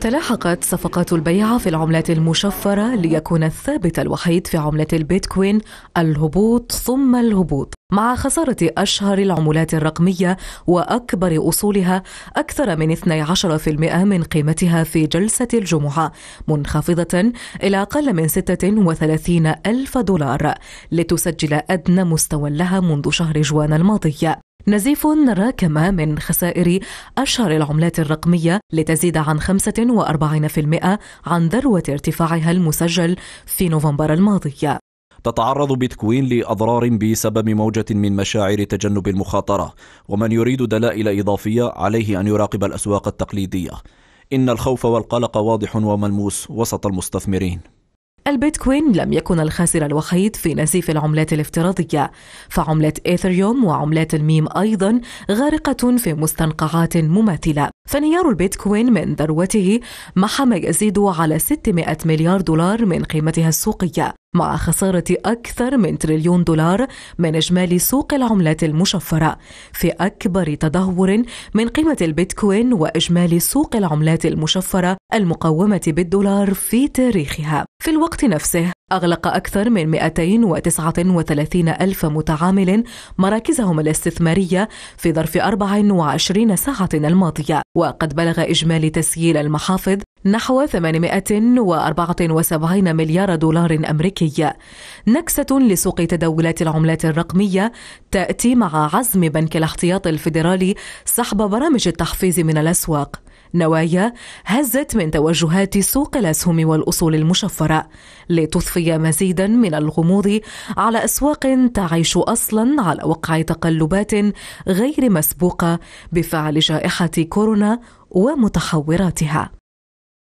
تلاحقت صفقات البيع في العملات المشفرة ليكون الثابت الوحيد في عملة البيتكوين الهبوط ثم الهبوط مع خسارة أشهر العملات الرقمية وأكبر أصولها أكثر من 12% من قيمتها في جلسة الجمعة منخفضة إلى أقل من 36 ألف دولار لتسجل أدنى مستوى لها منذ شهر جوان الماضي نزيف راكم من خسائر أشهر العملات الرقمية لتزيد عن 45% عن ذروة ارتفاعها المسجل في نوفمبر الماضي تتعرض بيتكوين لأضرار بسبب موجة من مشاعر تجنب المخاطرة ومن يريد دلائل إضافية عليه أن يراقب الأسواق التقليدية إن الخوف والقلق واضح وملموس وسط المستثمرين البيتكوين لم يكن الخاسر الوحيد في نزيف العملات الافتراضية فعملة إيثريوم وعملات الميم أيضا غارقة في مستنقعات مماثلة فانهيار البيتكوين من ذروته محى ما يزيد على 600 مليار دولار من قيمتها السوقية مع خسارة أكثر من تريليون دولار من إجمالي سوق العملات المشفرة في أكبر تدهور من قيمة البيتكوين وإجمالي سوق العملات المشفرة المقومة بالدولار في تاريخها في الوقت نفسه أغلق أكثر من 239 ألف متعامل مراكزهم الاستثمارية في ظرف 24 ساعة الماضية وقد بلغ إجمالي تسييل المحافظ نحو 874 مليار دولار أمريكي نكسة لسوق تداولات العملات الرقمية تأتي مع عزم بنك الاحتياط الفيدرالي سحب برامج التحفيز من الأسواق نوايا هزت من توجهات سوق الاسهم والاصول المشفره لتضفي مزيدا من الغموض على اسواق تعيش اصلا على وقع تقلبات غير مسبوقه بفعل جائحه كورونا ومتحوراتها